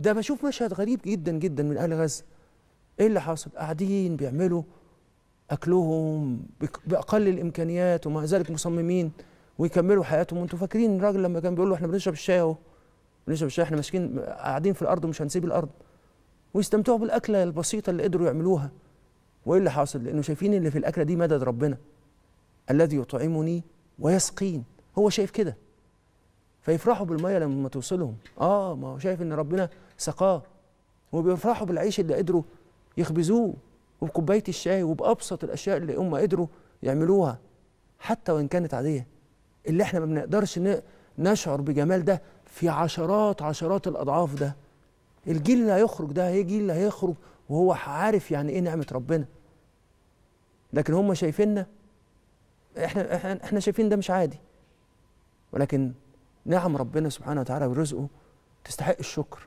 ده بشوف مشهد غريب جدا جدا من اهل غزه ايه اللي حاصل قاعدين بيعملوا اكلهم باقل الامكانيات ومع ذلك مصممين ويكملوا حياتهم وانتوا فاكرين الراجل لما كان بيقول له احنا بنشرب الشاي اهو بنشرب الشاي احنا ماسكين قاعدين في الارض ومش هنسيب الارض ويستمتعوا بالاكله البسيطه اللي قدروا يعملوها وايه اللي حاصل لانه شايفين اللي في الاكله دي مدد ربنا الذي يطعمني ويسقين هو شايف كده فيفرحوا بالميه لما توصلهم اه ما هو شايف ان ربنا سقاه وبيفرحوا بالعيش اللي قدروا يخبزوه وبكوبايه الشاي وبابسط الاشياء اللي هم قدروا يعملوها حتى وان كانت عاديه اللي احنا ما بنقدرش نشعر بجمال ده في عشرات عشرات الاضعاف ده الجيل اللي هيخرج ده هي جيل اللي هيخرج وهو عارف يعني ايه نعمه ربنا لكن هم شايفيننا احنا احنا شايفين ده مش عادي ولكن نعم ربنا سبحانه وتعالى ورزقه تستحق الشكر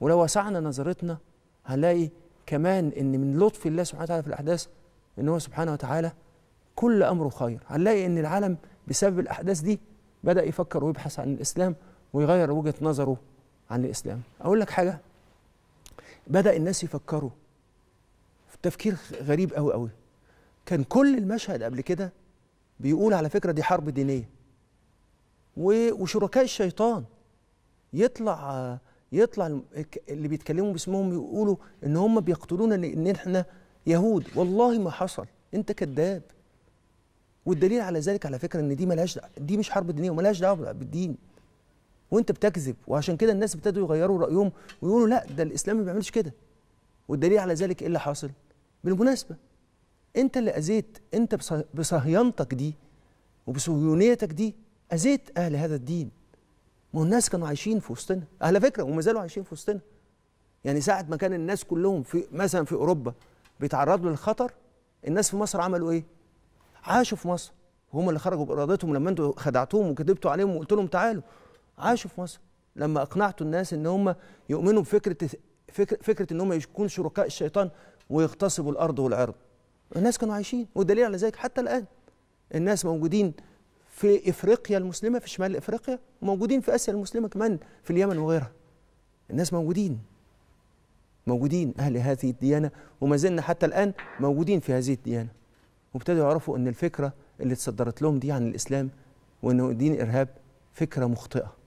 ولو وسعنا نظرتنا هنلاقي كمان ان من لطف الله سبحانه وتعالى في الاحداث ان هو سبحانه وتعالى كل امره خير هنلاقي ان العالم بسبب الاحداث دي بدا يفكر ويبحث عن الاسلام ويغير وجهه نظره عن الاسلام اقول لك حاجه بدا الناس يفكروا في تفكير غريب قوي قوي كان كل المشهد قبل كده بيقول على فكره دي حرب دينيه وشركاء الشيطان يطلع يطلع اللي بيتكلموا باسمهم يقولوا ان هم بيقتلونا لان احنا يهود والله ما حصل انت كذاب والدليل على ذلك على فكره ان دي ملهاش دي مش حرب دينيه وملهاش دعوه بالدين وانت بتكذب وعشان كده الناس ابتدوا يغيروا رايهم ويقولوا لا ده الاسلام ما بيعملش كده والدليل على ذلك ايه اللي حاصل بالمناسبه انت اللي اذيت انت بصهيانتك دي وبصهيونيتك دي أذيت أهل هذا الدين ما الناس كانوا عايشين في وسطنا على فكرة وما زالوا عايشين في وسطنا يعني ساعة ما كان الناس كلهم في مثلا في أوروبا بيتعرضوا للخطر الناس في مصر عملوا إيه؟ عاشوا في مصر وهم اللي خرجوا بإرادتهم لما أنتوا خدعتوهم وكذبتوا عليهم وقلت لهم تعالوا عاشوا في مصر لما أقنعتوا الناس إن هم يؤمنوا بفكرة فكرة, فكرة إن هم يكونوا شركاء الشيطان ويغتصبوا الأرض والعرض الناس كانوا عايشين والدليل على ذلك حتى الآن الناس موجودين في افريقيا المسلمه في شمال افريقيا وموجودين في اسيا المسلمه كمان في اليمن وغيرها الناس موجودين موجودين اهل هذه الديانه وما زلنا حتى الان موجودين في هذه الديانه وابتدوا يعرفوا ان الفكره اللي اتصدرت لهم دي عن الاسلام وانه دين ارهاب فكره مخطئه